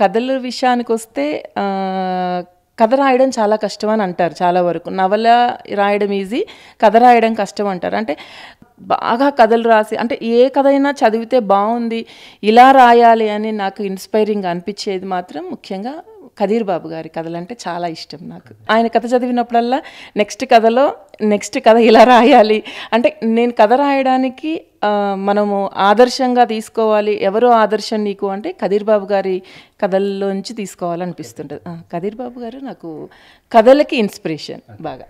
కథల విషయానికి వస్తే కథ రాయడం చాలా కష్టం అని అంటారు చాలా వరకు నవల రాయడం ఈజీ కథ రాయడం కష్టం అంటారు అంటే బాగా కథలు రాసి అంటే ఏ కథ అయినా చదివితే బాగుంది ఇలా రాయాలి అని నాకు ఇన్స్పైరింగ్ అనిపించేది మాత్రం ముఖ్యంగా కదీర్ బాబు గారి కథలంటే చాలా ఇష్టం నాకు ఆయన కథ చదివినప్పుడల్లా నెక్స్ట్ కథలో నెక్స్ట్ కథ ఇలా రాయాలి అంటే నేను కథ రాయడానికి మనము ఆదర్శంగా తీసుకోవాలి ఎవరో ఆదర్శం నీకు అంటే కదీర్ బాబు గారి కథల్లోంచి తీసుకోవాలనిపిస్తుంటుంది కదీర్ బాబు గారు నాకు కథలకి ఇన్స్పిరేషన్ బాగా